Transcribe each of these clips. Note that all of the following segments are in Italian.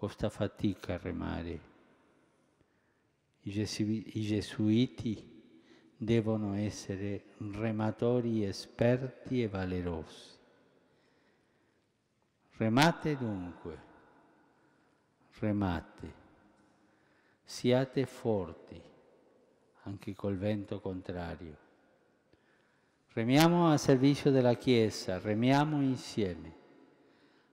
costa fatica remare. I, gesuiti, I gesuiti devono essere rematori esperti e valerosi. Remate dunque, remate, siate forti anche col vento contrario. Remiamo a servizio della Chiesa, remiamo insieme,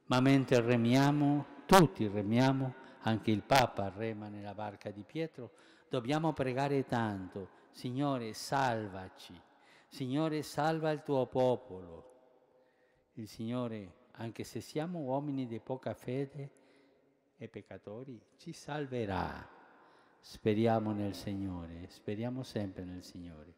ma mentre remiamo tutti remiamo, anche il Papa rema nella barca di Pietro, dobbiamo pregare tanto, Signore salvaci, Signore salva il tuo popolo. Il Signore, anche se siamo uomini di poca fede e peccatori, ci salverà. Speriamo nel Signore, speriamo sempre nel Signore.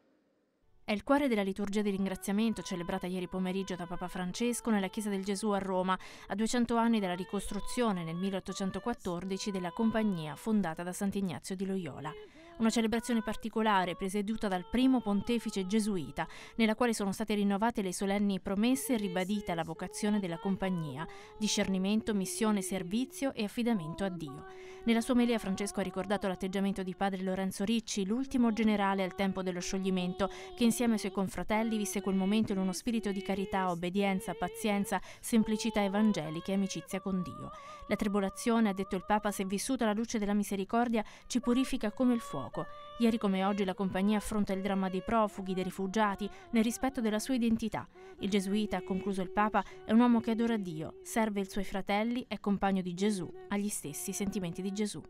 È il cuore della liturgia di ringraziamento celebrata ieri pomeriggio da Papa Francesco nella Chiesa del Gesù a Roma, a 200 anni dalla ricostruzione nel 1814 della compagnia fondata da Sant'Ignazio di Loyola una celebrazione particolare presieduta dal primo pontefice gesuita, nella quale sono state rinnovate le solenni promesse e ribadita la vocazione della compagnia, discernimento, missione, servizio e affidamento a Dio. Nella sua melia Francesco ha ricordato l'atteggiamento di padre Lorenzo Ricci, l'ultimo generale al tempo dello scioglimento, che insieme ai suoi confratelli visse quel momento in uno spirito di carità, obbedienza, pazienza, semplicità evangelica e amicizia con Dio. La tribolazione, ha detto il Papa, se vissuta alla luce della misericordia, ci purifica come il fuoco fuoco. Ieri come oggi la compagnia affronta il dramma dei profughi, dei rifugiati, nel rispetto della sua identità. Il gesuita, ha concluso il Papa, è un uomo che adora Dio, serve i suoi fratelli, è compagno di Gesù, ha gli stessi sentimenti di Gesù.